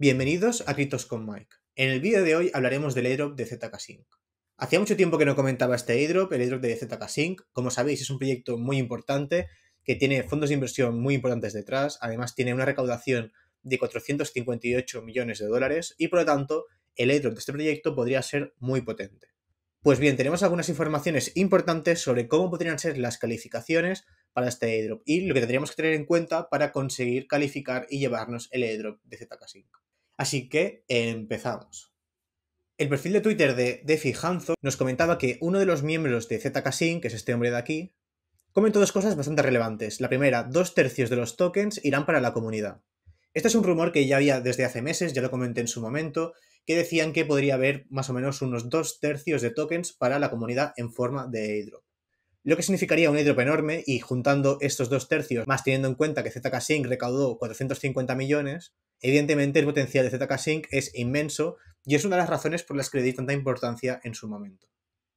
Bienvenidos a Gritos con Mike. En el vídeo de hoy hablaremos del airdrop de ZK Sync. Hacía mucho tiempo que no comentaba este airdrop, el airdrop de ZK Sync. Como sabéis, es un proyecto muy importante que tiene fondos de inversión muy importantes detrás. Además, tiene una recaudación de 458 millones de dólares y, por lo tanto, el airdrop de este proyecto podría ser muy potente. Pues bien, tenemos algunas informaciones importantes sobre cómo podrían ser las calificaciones para este airdrop y lo que tendríamos que tener en cuenta para conseguir calificar y llevarnos el airdrop de ZK Sync. Así que empezamos. El perfil de Twitter de Defi Hanzo nos comentaba que uno de los miembros de Sync, que es este hombre de aquí, comentó dos cosas bastante relevantes. La primera, dos tercios de los tokens irán para la comunidad. Este es un rumor que ya había desde hace meses, ya lo comenté en su momento, que decían que podría haber más o menos unos dos tercios de tokens para la comunidad en forma de airdrop lo que significaría un airdrop enorme y juntando estos dos tercios, más teniendo en cuenta que ZK Sync recaudó 450 millones, evidentemente el potencial de ZK Sync es inmenso y es una de las razones por las que le di tanta importancia en su momento.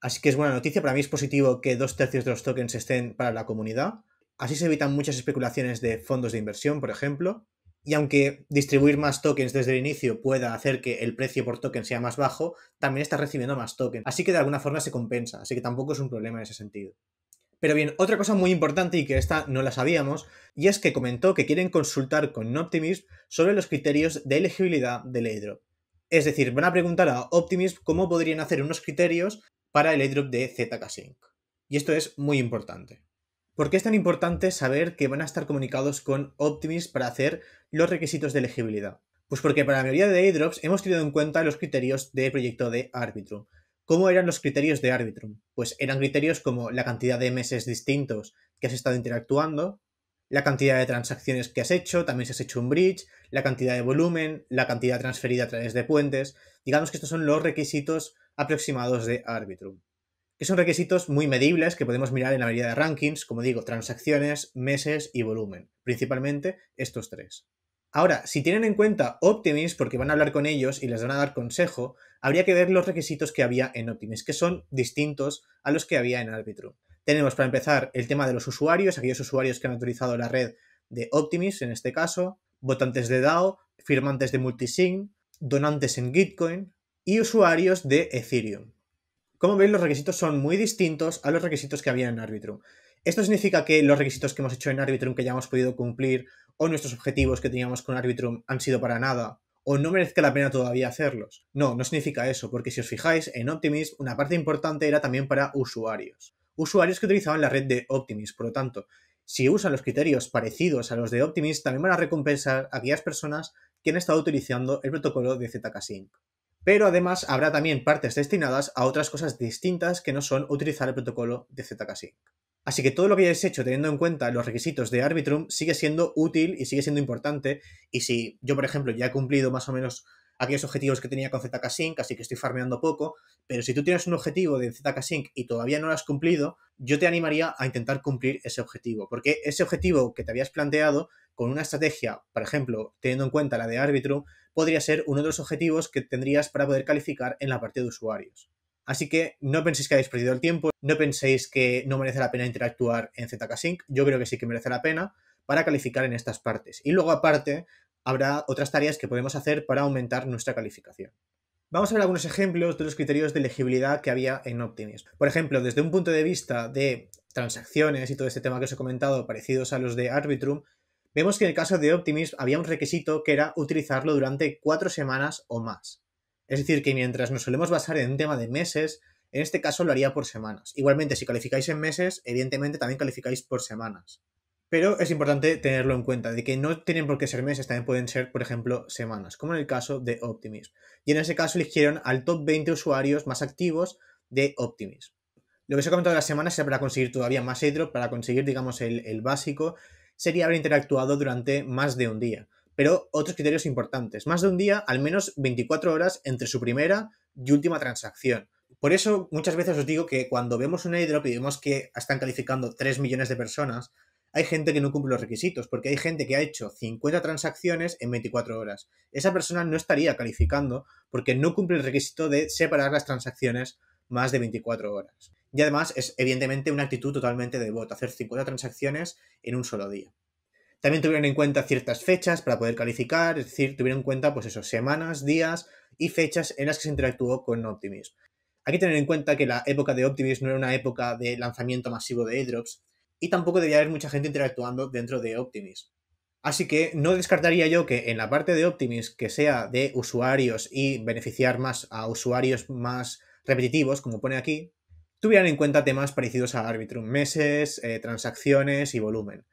Así que es buena noticia, para mí es positivo que dos tercios de los tokens estén para la comunidad, así se evitan muchas especulaciones de fondos de inversión, por ejemplo, y aunque distribuir más tokens desde el inicio pueda hacer que el precio por token sea más bajo, también está recibiendo más tokens. Así que de alguna forma se compensa, así que tampoco es un problema en ese sentido. Pero bien, otra cosa muy importante y que esta no la sabíamos, y es que comentó que quieren consultar con Optimist sobre los criterios de elegibilidad del airdrop. Es decir, van a preguntar a Optimist cómo podrían hacer unos criterios para el airdrop de ZK-Sync. Y esto es muy importante. ¿Por qué es tan importante saber que van a estar comunicados con Optimist para hacer los requisitos de elegibilidad? Pues porque para la mayoría de airdrops hemos tenido en cuenta los criterios de proyecto de árbitro. ¿Cómo eran los criterios de Arbitrum? Pues eran criterios como la cantidad de meses distintos que has estado interactuando, la cantidad de transacciones que has hecho, también si has hecho un bridge, la cantidad de volumen, la cantidad transferida a través de puentes. Digamos que estos son los requisitos aproximados de Arbitrum, que son requisitos muy medibles que podemos mirar en la mayoría de rankings, como digo, transacciones, meses y volumen, principalmente estos tres. Ahora, si tienen en cuenta Optimis, porque van a hablar con ellos y les van a dar consejo, habría que ver los requisitos que había en Optimis, que son distintos a los que había en Arbitrum. Tenemos para empezar el tema de los usuarios, aquellos usuarios que han autorizado la red de Optimis en este caso, votantes de DAO, firmantes de multisig, donantes en Gitcoin y usuarios de Ethereum. Como veis, los requisitos son muy distintos a los requisitos que había en Arbitrum. Esto significa que los requisitos que hemos hecho en Arbitrum que ya hemos podido cumplir o nuestros objetivos que teníamos con Arbitrum han sido para nada, o no merezca la pena todavía hacerlos. No, no significa eso, porque si os fijáis, en Optimist una parte importante era también para usuarios. Usuarios que utilizaban la red de Optimist, por lo tanto, si usan los criterios parecidos a los de Optimist, también van a recompensar a aquellas personas que han estado utilizando el protocolo de ZK-Sync. Pero además habrá también partes destinadas a otras cosas distintas que no son utilizar el protocolo de ZK-Sync. Así que todo lo que hayáis hecho teniendo en cuenta los requisitos de Arbitrum sigue siendo útil y sigue siendo importante. Y si yo, por ejemplo, ya he cumplido más o menos aquellos objetivos que tenía con ZK Sync, así que estoy farmeando poco, pero si tú tienes un objetivo de ZK Sync y todavía no lo has cumplido, yo te animaría a intentar cumplir ese objetivo, porque ese objetivo que te habías planteado con una estrategia, por ejemplo, teniendo en cuenta la de Arbitrum, podría ser uno de los objetivos que tendrías para poder calificar en la parte de usuarios. Así que no penséis que habéis perdido el tiempo, no penséis que no merece la pena interactuar en ZK-Sync, yo creo que sí que merece la pena para calificar en estas partes. Y luego aparte habrá otras tareas que podemos hacer para aumentar nuestra calificación. Vamos a ver algunos ejemplos de los criterios de elegibilidad que había en Optimism. Por ejemplo, desde un punto de vista de transacciones y todo este tema que os he comentado, parecidos a los de Arbitrum, vemos que en el caso de Optimism había un requisito que era utilizarlo durante cuatro semanas o más. Es decir, que mientras nos solemos basar en un tema de meses, en este caso lo haría por semanas. Igualmente, si calificáis en meses, evidentemente también calificáis por semanas. Pero es importante tenerlo en cuenta, de que no tienen por qué ser meses, también pueden ser, por ejemplo, semanas, como en el caso de Optimism. Y en ese caso eligieron al top 20 usuarios más activos de Optimism. Lo que se he comentado de las semanas es para conseguir todavía más airdrop, para conseguir, digamos, el básico, sería haber interactuado durante más de un día pero otros criterios importantes. Más de un día, al menos 24 horas entre su primera y última transacción. Por eso muchas veces os digo que cuando vemos un airdrop y vemos que están calificando 3 millones de personas, hay gente que no cumple los requisitos, porque hay gente que ha hecho 50 transacciones en 24 horas. Esa persona no estaría calificando porque no cumple el requisito de separar las transacciones más de 24 horas. Y además es evidentemente una actitud totalmente devota, hacer 50 transacciones en un solo día. También tuvieron en cuenta ciertas fechas para poder calificar, es decir, tuvieron en cuenta, pues eso, semanas, días y fechas en las que se interactuó con Optimism. Hay que tener en cuenta que la época de Optimism no era una época de lanzamiento masivo de airdrops y tampoco debía haber mucha gente interactuando dentro de Optimism. Así que no descartaría yo que en la parte de Optimism que sea de usuarios y beneficiar más a usuarios más repetitivos, como pone aquí, tuvieran en cuenta temas parecidos a Arbitrum meses, eh, transacciones y volumen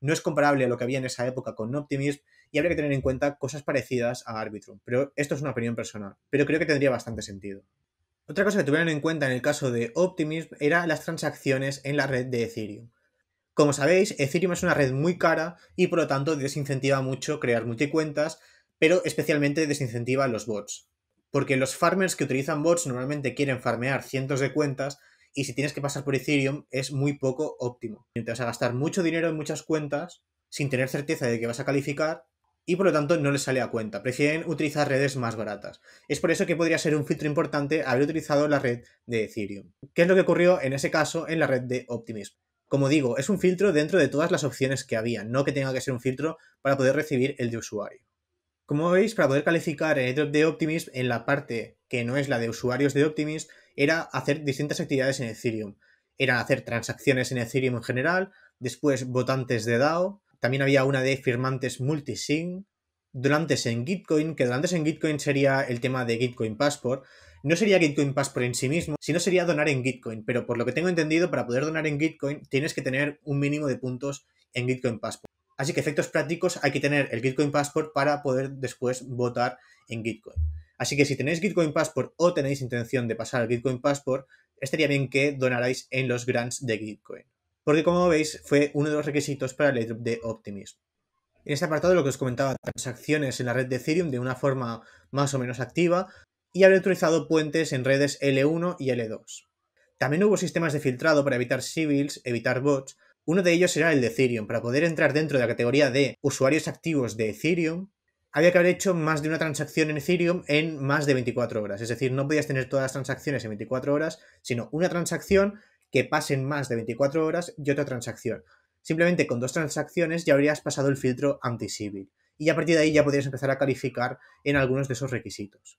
no es comparable a lo que había en esa época con Optimism y habría que tener en cuenta cosas parecidas a Arbitrum. Pero esto es una opinión personal, pero creo que tendría bastante sentido. Otra cosa que tuvieron en cuenta en el caso de Optimism era las transacciones en la red de Ethereum. Como sabéis, Ethereum es una red muy cara y por lo tanto desincentiva mucho crear multicuentas, pero especialmente desincentiva los bots. Porque los farmers que utilizan bots normalmente quieren farmear cientos de cuentas y si tienes que pasar por Ethereum es muy poco óptimo. Te vas a gastar mucho dinero en muchas cuentas sin tener certeza de que vas a calificar y por lo tanto no les sale a cuenta. Prefieren utilizar redes más baratas. Es por eso que podría ser un filtro importante haber utilizado la red de Ethereum. ¿Qué es lo que ocurrió en ese caso en la red de Optimism? Como digo, es un filtro dentro de todas las opciones que había, no que tenga que ser un filtro para poder recibir el de usuario. Como veis, para poder calificar el de Optimism en la parte que no es la de usuarios de Optimism, era hacer distintas actividades en Ethereum. Era hacer transacciones en Ethereum en general, después votantes de DAO, también había una de firmantes multisig, donantes en Gitcoin, que donantes en Gitcoin sería el tema de Gitcoin Passport. No sería Gitcoin Passport en sí mismo, sino sería donar en Gitcoin, pero por lo que tengo entendido, para poder donar en Gitcoin tienes que tener un mínimo de puntos en Gitcoin Passport. Así que efectos prácticos hay que tener el Gitcoin Passport para poder después votar en Gitcoin. Así que si tenéis Gitcoin Passport o tenéis intención de pasar al Gitcoin Passport, estaría bien que donarais en los grants de Gitcoin. Porque como veis, fue uno de los requisitos para el airdrop de Optimism. En este apartado lo que os comentaba, transacciones en la red de Ethereum de una forma más o menos activa y haber utilizado puentes en redes L1 y L2. También hubo sistemas de filtrado para evitar civils, evitar bots. Uno de ellos era el de Ethereum, para poder entrar dentro de la categoría de usuarios activos de Ethereum, había que haber hecho más de una transacción en Ethereum en más de 24 horas. Es decir, no podías tener todas las transacciones en 24 horas, sino una transacción que pase en más de 24 horas y otra transacción. Simplemente con dos transacciones ya habrías pasado el filtro anti-civil. Y a partir de ahí ya podrías empezar a calificar en algunos de esos requisitos.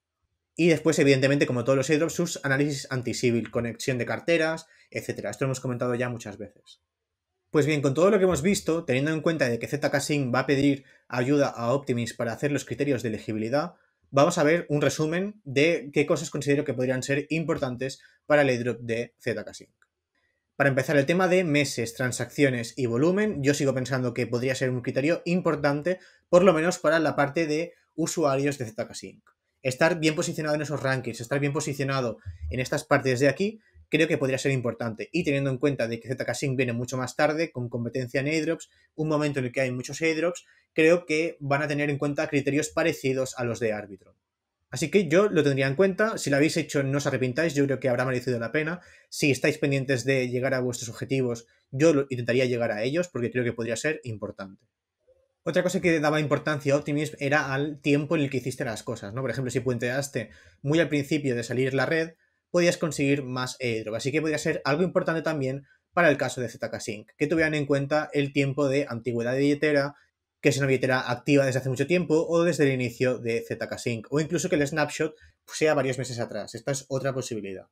Y después, evidentemente, como todos los airdrops, sus análisis anti-civil, conexión de carteras, etc. Esto lo hemos comentado ya muchas veces. Pues bien, con todo lo que hemos visto, teniendo en cuenta de que zk va a pedir ayuda a Optimist para hacer los criterios de elegibilidad, vamos a ver un resumen de qué cosas considero que podrían ser importantes para el airdrop de ZK-SYNC. Para empezar, el tema de meses, transacciones y volumen, yo sigo pensando que podría ser un criterio importante, por lo menos para la parte de usuarios de zk Estar bien posicionado en esos rankings, estar bien posicionado en estas partes de aquí, creo que podría ser importante. Y teniendo en cuenta de que ZK viene mucho más tarde, con competencia en airdrops, un momento en el que hay muchos airdrops, creo que van a tener en cuenta criterios parecidos a los de árbitro. Así que yo lo tendría en cuenta. Si lo habéis hecho, no os arrepintáis. Yo creo que habrá merecido la pena. Si estáis pendientes de llegar a vuestros objetivos, yo intentaría llegar a ellos porque creo que podría ser importante. Otra cosa que daba importancia a Optimism era al tiempo en el que hiciste las cosas, ¿no? Por ejemplo, si puenteaste muy al principio de salir la red, podías conseguir más airdrop. Eh, Así que podría ser algo importante también para el caso de ZK Sync, que tuvieran en cuenta el tiempo de antigüedad de billetera, que es una billetera activa desde hace mucho tiempo o desde el inicio de ZK Sync, o incluso que el snapshot sea varios meses atrás. Esta es otra posibilidad.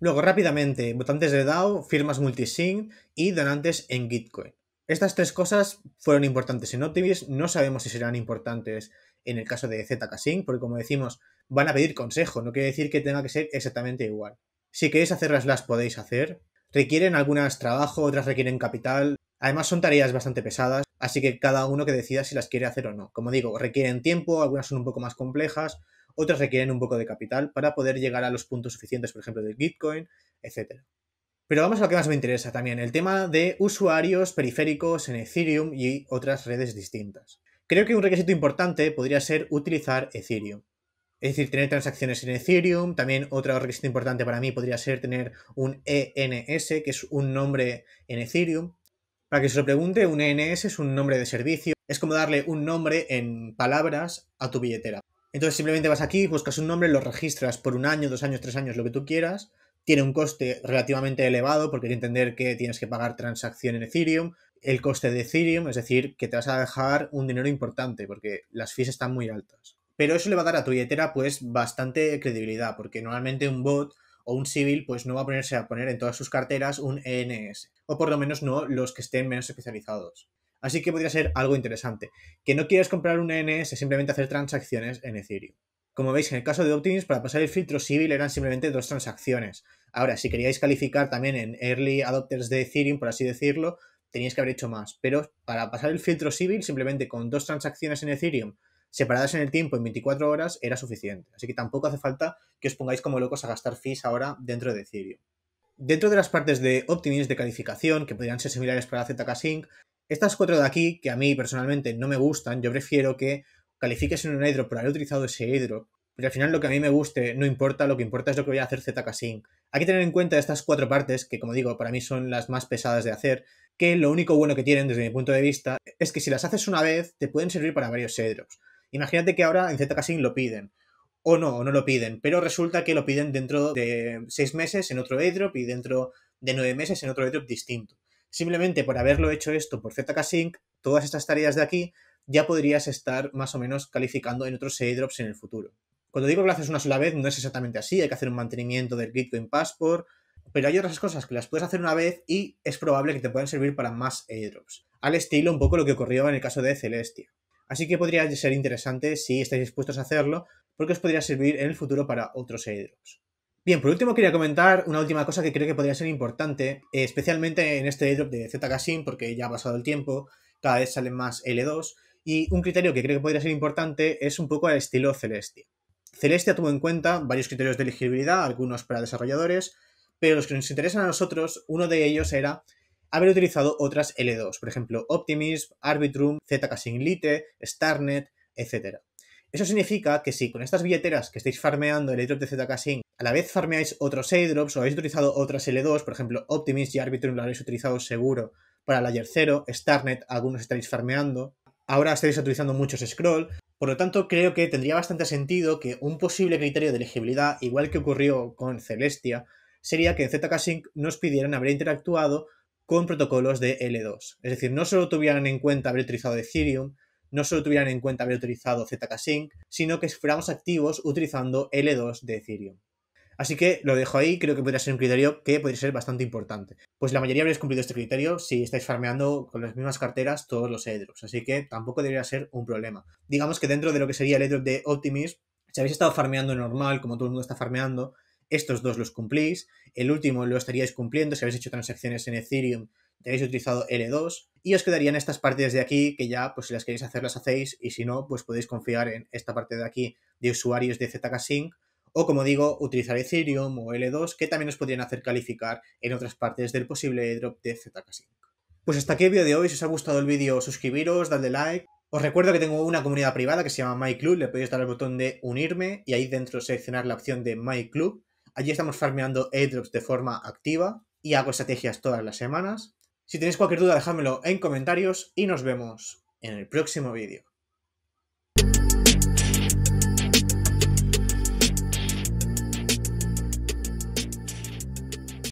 Luego, rápidamente, votantes de DAO, firmas multisync y donantes en Gitcoin. Estas tres cosas fueron importantes en Optimis, no sabemos si serán importantes en el caso de ZK-Sync, porque como decimos, van a pedir consejo, no quiere decir que tenga que ser exactamente igual. Si queréis hacerlas, las podéis hacer. Requieren algunas trabajo, otras requieren capital. Además son tareas bastante pesadas, así que cada uno que decida si las quiere hacer o no. Como digo, requieren tiempo, algunas son un poco más complejas, otras requieren un poco de capital para poder llegar a los puntos suficientes, por ejemplo, del Bitcoin, etc. Pero vamos a lo que más me interesa también, el tema de usuarios periféricos en Ethereum y otras redes distintas. Creo que un requisito importante podría ser utilizar Ethereum. Es decir, tener transacciones en Ethereum. También otro requisito importante para mí podría ser tener un ENS, que es un nombre en Ethereum. Para que se lo pregunte, un ENS es un nombre de servicio. Es como darle un nombre en palabras a tu billetera. Entonces simplemente vas aquí, buscas un nombre, lo registras por un año, dos años, tres años, lo que tú quieras. Tiene un coste relativamente elevado porque hay que entender que tienes que pagar transacción en Ethereum, el coste de Ethereum, es decir, que te vas a dejar un dinero importante porque las fees están muy altas. Pero eso le va a dar a tu billetera pues bastante credibilidad porque normalmente un bot o un civil pues no va a ponerse a poner en todas sus carteras un ENS o por lo menos no los que estén menos especializados. Así que podría ser algo interesante. Que no quieras comprar un ENS, simplemente hacer transacciones en Ethereum. Como veis, en el caso de Optimis para pasar el filtro civil eran simplemente dos transacciones. Ahora, si queríais calificar también en Early Adopters de Ethereum, por así decirlo, teníais que haber hecho más. Pero para pasar el filtro civil, simplemente con dos transacciones en Ethereum separadas en el tiempo en 24 horas era suficiente. Así que tampoco hace falta que os pongáis como locos a gastar fees ahora dentro de Ethereum. Dentro de las partes de optimis de calificación, que podrían ser similares para ZK Sync, estas cuatro de aquí, que a mí personalmente no me gustan, yo prefiero que califiques en un airdrop por haber utilizado ese airdrop, pero al final lo que a mí me guste no importa, lo que importa es lo que voy a hacer ZK Sync. Hay que tener en cuenta estas cuatro partes, que como digo, para mí son las más pesadas de hacer, que lo único bueno que tienen desde mi punto de vista es que si las haces una vez, te pueden servir para varios airdrops. Imagínate que ahora en ZK-Sync lo piden. O no, o no lo piden, pero resulta que lo piden dentro de seis meses en otro airdrop y dentro de nueve meses en otro airdrop distinto. Simplemente por haberlo hecho esto por ZK-Sync, todas estas tareas de aquí ya podrías estar más o menos calificando en otros airdrops en el futuro. Cuando digo que lo haces una sola vez, no es exactamente así, hay que hacer un mantenimiento del Bitcoin Passport, pero hay otras cosas que las puedes hacer una vez y es probable que te puedan servir para más airdrops. Al estilo un poco lo que ocurrió en el caso de Celestia. Así que podría ser interesante si estáis dispuestos a hacerlo, porque os podría servir en el futuro para otros airdrops. Bien, por último quería comentar una última cosa que creo que podría ser importante, especialmente en este airdrop de Zcasin, porque ya ha pasado el tiempo, cada vez salen más L2, y un criterio que creo que podría ser importante es un poco al estilo Celestia. Celestia tuvo en cuenta varios criterios de elegibilidad, algunos para desarrolladores, pero los que nos interesan a nosotros, uno de ellos era haber utilizado otras L2, por ejemplo, Optimist, Arbitrum, Lite, Starnet, etc. Eso significa que si con estas billeteras que estáis farmeando el airdrop de Zcasin, a la vez farmeáis otros airdrops o habéis utilizado otras L2, por ejemplo, Optimist y Arbitrum lo habéis utilizado seguro para Layer 0, Starnet, algunos estaréis farmeando, ahora estáis utilizando muchos scroll, por lo tanto, creo que tendría bastante sentido que un posible criterio de elegibilidad, igual que ocurrió con Celestia, sería que en ZK-Sync nos pidieran haber interactuado con protocolos de L2. Es decir, no solo tuvieran en cuenta haber utilizado Ethereum, no solo tuvieran en cuenta haber utilizado ZK-Sync, sino que fuéramos activos utilizando L2 de Ethereum. Así que lo dejo ahí, creo que podría ser un criterio que podría ser bastante importante. Pues la mayoría habréis cumplido este criterio si estáis farmeando con las mismas carteras todos los airdrops, así que tampoco debería ser un problema. Digamos que dentro de lo que sería el airdrop de Optimism, si habéis estado farmeando normal, como todo el mundo está farmeando, estos dos los cumplís, el último lo estaríais cumpliendo, si habéis hecho transacciones en Ethereum, habéis utilizado L2 y os quedarían estas partes de aquí que ya, pues si las queréis hacer, las hacéis y si no, pues podéis confiar en esta parte de aquí de usuarios de ZK Sync o como digo, utilizar Ethereum o L2 que también nos podrían hacer calificar en otras partes del posible drop de ZK5. Pues hasta aquí el vídeo de hoy. Si os ha gustado el vídeo, suscribiros, dadle like. Os recuerdo que tengo una comunidad privada que se llama MyClub. Le podéis dar al botón de unirme y ahí dentro seleccionar la opción de MyClub. Allí estamos farmeando airdrops de forma activa y hago estrategias todas las semanas. Si tenéis cualquier duda, dejádmelo en comentarios y nos vemos en el próximo vídeo.